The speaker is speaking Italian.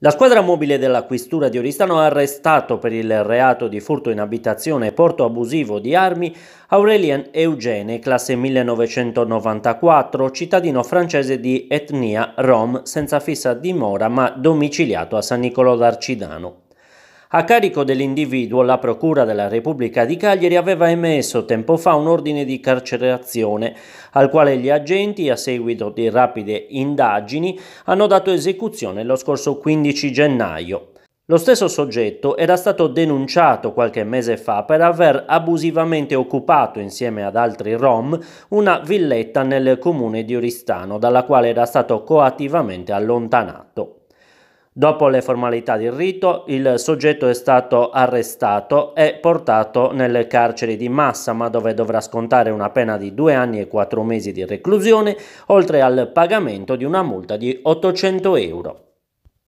La squadra mobile della Questura di Oristano ha arrestato per il reato di furto in abitazione e porto abusivo di armi Aurelien Eugene, classe 1994, cittadino francese di etnia Rom, senza fissa dimora ma domiciliato a San Nicolo d'Arcidano. A carico dell'individuo, la Procura della Repubblica di Cagliari aveva emesso tempo fa un ordine di carcerazione al quale gli agenti, a seguito di rapide indagini, hanno dato esecuzione lo scorso 15 gennaio. Lo stesso soggetto era stato denunciato qualche mese fa per aver abusivamente occupato insieme ad altri rom una villetta nel comune di Oristano dalla quale era stato coattivamente allontanato. Dopo le formalità del rito, il soggetto è stato arrestato e portato nelle carceri di Massama, dove dovrà scontare una pena di due anni e quattro mesi di reclusione, oltre al pagamento di una multa di 800 euro.